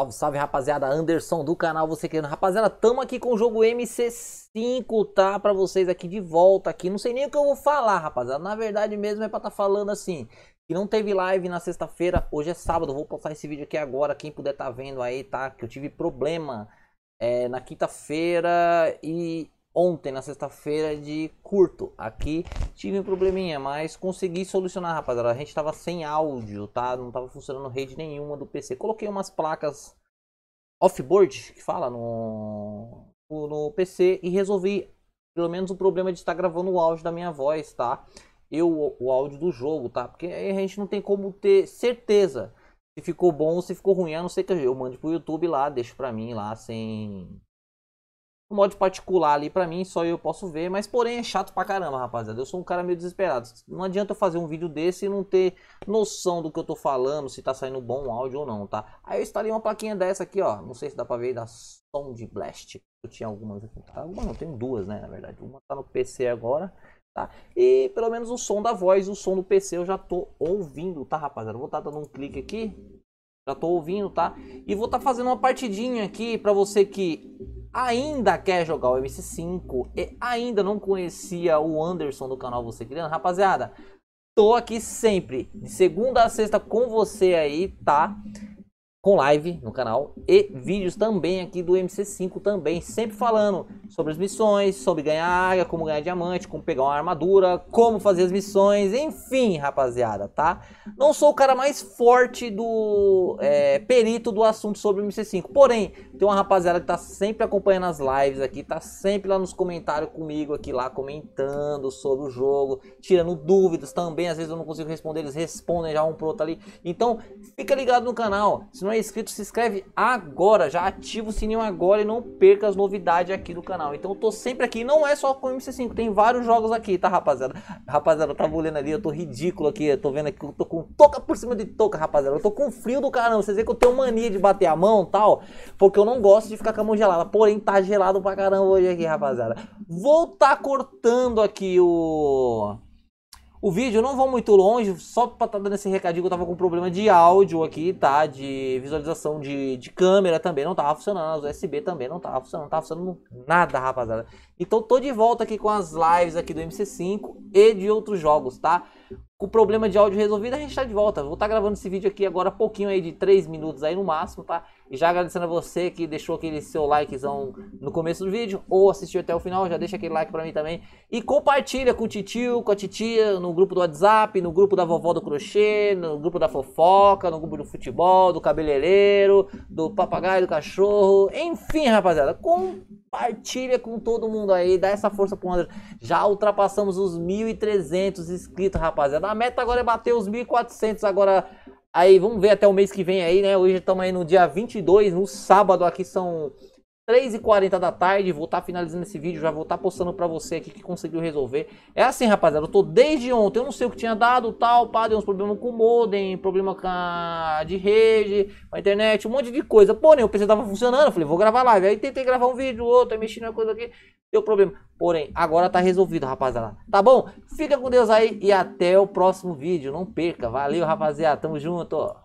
Salve, salve rapaziada, Anderson do canal Você Querendo. Rapaziada, tamo aqui com o jogo MC5, tá? Pra vocês aqui de volta aqui. Não sei nem o que eu vou falar, rapaziada. Na verdade mesmo é pra tá falando assim, que não teve live na sexta-feira. Hoje é sábado, vou postar esse vídeo aqui agora. Quem puder tá vendo aí, tá? Que eu tive problema é, na quinta-feira e ontem, na sexta-feira, de curto. Aqui tive um probleminha, mas consegui solucionar, rapaziada. A gente tava sem áudio, tá? Não tava funcionando rede nenhuma do PC. Coloquei umas placas offboard, que fala, no, no PC e resolvi pelo menos o problema de estar gravando o áudio da minha voz, tá? Eu, o áudio do jogo, tá? Porque aí a gente não tem como ter certeza se ficou bom ou se ficou ruim, a não ser que eu mande pro YouTube lá, deixo pra mim lá sem um modo particular ali pra mim, só eu posso ver, mas porém é chato pra caramba, rapaziada. Eu sou um cara meio desesperado. Não adianta eu fazer um vídeo desse e não ter noção do que eu tô falando, se tá saindo bom o áudio ou não, tá? Aí eu estarei uma plaquinha dessa aqui, ó. Não sei se dá pra ver da Sound Blast. Eu tinha algumas aqui, tá? Ah, não, tenho duas, né, na verdade. Uma tá no PC agora, tá? E pelo menos o som da voz, o som do PC eu já tô ouvindo, tá, rapaziada? Vou tá dando um clique aqui. Já tô ouvindo, tá? E vou estar tá fazendo uma partidinha aqui para você que ainda quer jogar o MC5 e ainda não conhecia o Anderson do canal Você Criando, rapaziada, tô aqui sempre, de segunda a sexta com você aí, tá? com live no canal e vídeos também aqui do MC5 também, sempre falando sobre as missões, sobre ganhar área, como ganhar diamante, como pegar uma armadura, como fazer as missões, enfim, rapaziada, tá? Não sou o cara mais forte do é, perito do assunto sobre o MC5, porém, tem uma rapaziada que tá sempre acompanhando as lives aqui, tá sempre lá nos comentários comigo aqui lá, comentando sobre o jogo, tirando dúvidas também, às vezes eu não consigo responder, eles respondem já um pro outro ali, então fica ligado no canal, se não não é inscrito, se inscreve agora, já ativa o sininho agora e não perca as novidades aqui do canal. Então eu tô sempre aqui, não é só com o MC5, tem vários jogos aqui, tá rapaziada? Rapaziada, eu tava olhando ali, eu tô ridículo aqui, eu tô vendo aqui, eu tô com toca por cima de toca, rapaziada. Eu tô com frio do caramba, vocês veem que eu tenho mania de bater a mão tal, porque eu não gosto de ficar com a mão gelada, porém tá gelado pra caramba hoje aqui, rapaziada. Vou tá cortando aqui o o vídeo, não vou muito longe, só pra estar tá dando esse recadinho que eu tava com problema de áudio aqui, tá? De visualização de, de câmera também não tava funcionando, as USB também não tava funcionando, não tava funcionando nada, rapaziada. Então tô de volta aqui com as lives aqui do MC5 e de outros jogos, tá? com o problema de áudio resolvido, a gente está de volta. Vou estar tá gravando esse vídeo aqui agora pouquinho aí de 3 minutos aí no máximo, tá? E já agradecendo a você que deixou aquele seu likezão no começo do vídeo ou assistiu até o final, já deixa aquele like para mim também e compartilha com o titio, com a titia, no grupo do WhatsApp, no grupo da vovó do crochê, no grupo da fofoca, no grupo do futebol, do cabeleireiro, do papagaio, do cachorro, enfim, rapaziada, com compartilha com todo mundo aí, dá essa força pro André. Já ultrapassamos os 1.300 inscritos, rapaziada. A meta agora é bater os 1.400 agora. Aí, vamos ver até o mês que vem aí, né? Hoje estamos aí no dia 22, no sábado aqui são 3h40 da tarde, vou estar tá finalizando esse vídeo, já vou estar tá postando pra você aqui que conseguiu resolver. É assim, rapaziada, eu tô desde ontem, eu não sei o que tinha dado, tal, pá, deu uns problemas com o modem, problema com a... de rede, com a internet, um monte de coisa. Porém, o PC tava funcionando, eu falei, vou gravar live. Aí tentei gravar um vídeo, outro, aí mexendo na coisa aqui, deu problema. Porém, agora tá resolvido, rapaziada. Tá bom? Fica com Deus aí e até o próximo vídeo, não perca. Valeu, rapaziada, tamo junto.